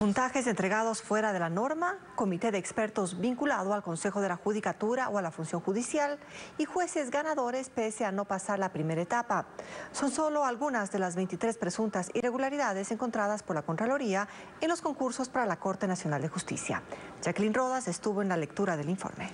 Puntajes entregados fuera de la norma, comité de expertos vinculado al Consejo de la Judicatura o a la función judicial y jueces ganadores pese a no pasar la primera etapa. Son solo algunas de las 23 presuntas irregularidades encontradas por la Contraloría en los concursos para la Corte Nacional de Justicia. Jacqueline Rodas estuvo en la lectura del informe.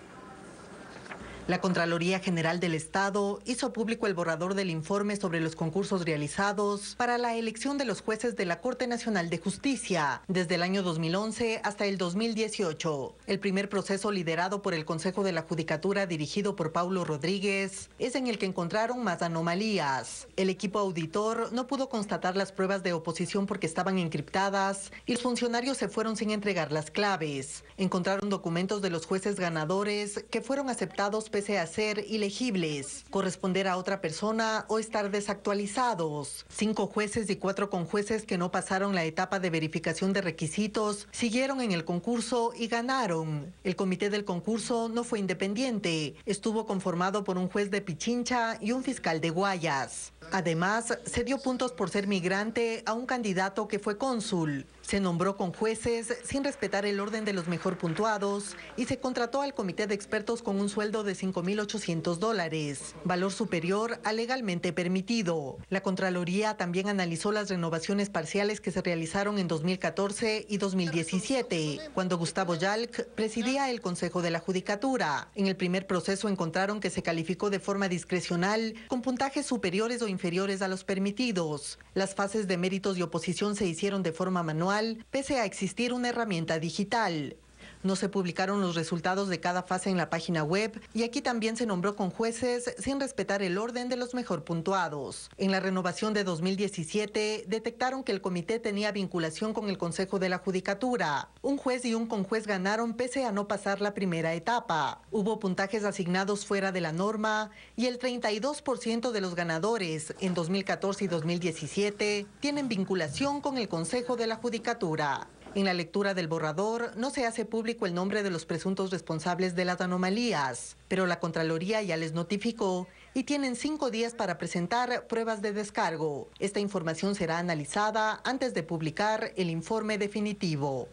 La Contraloría General del Estado hizo público el borrador del informe sobre los concursos realizados para la elección de los jueces de la Corte Nacional de Justicia desde el año 2011 hasta el 2018. El primer proceso liderado por el Consejo de la Judicatura dirigido por Paulo Rodríguez es en el que encontraron más anomalías. El equipo auditor no pudo constatar las pruebas de oposición porque estaban encriptadas y los funcionarios se fueron sin entregar las claves. Encontraron documentos de los jueces ganadores que fueron aceptados pese a ser ilegibles, corresponder a otra persona o estar desactualizados. Cinco jueces y cuatro conjueces que no pasaron la etapa de verificación de requisitos siguieron en el concurso y ganaron. El comité del concurso no fue independiente, estuvo conformado por un juez de Pichincha y un fiscal de Guayas. Además, se dio puntos por ser migrante a un candidato que fue cónsul. Se nombró con jueces sin respetar el orden de los mejor puntuados y se contrató al comité de expertos con un sueldo de 5.800 dólares, valor superior a legalmente permitido. La Contraloría también analizó las renovaciones parciales que se realizaron en 2014 y 2017, cuando Gustavo Yalc presidía el Consejo de la Judicatura. En el primer proceso encontraron que se calificó de forma discrecional con puntajes superiores o inferiores a los permitidos. Las fases de méritos y oposición se hicieron de forma manual, pese a existir una herramienta digital. No se publicaron los resultados de cada fase en la página web y aquí también se nombró con jueces sin respetar el orden de los mejor puntuados. En la renovación de 2017 detectaron que el comité tenía vinculación con el Consejo de la Judicatura. Un juez y un conjuez ganaron pese a no pasar la primera etapa. Hubo puntajes asignados fuera de la norma y el 32% de los ganadores en 2014 y 2017 tienen vinculación con el Consejo de la Judicatura. En la lectura del borrador no se hace público el nombre de los presuntos responsables de las anomalías, pero la Contraloría ya les notificó y tienen cinco días para presentar pruebas de descargo. Esta información será analizada antes de publicar el informe definitivo.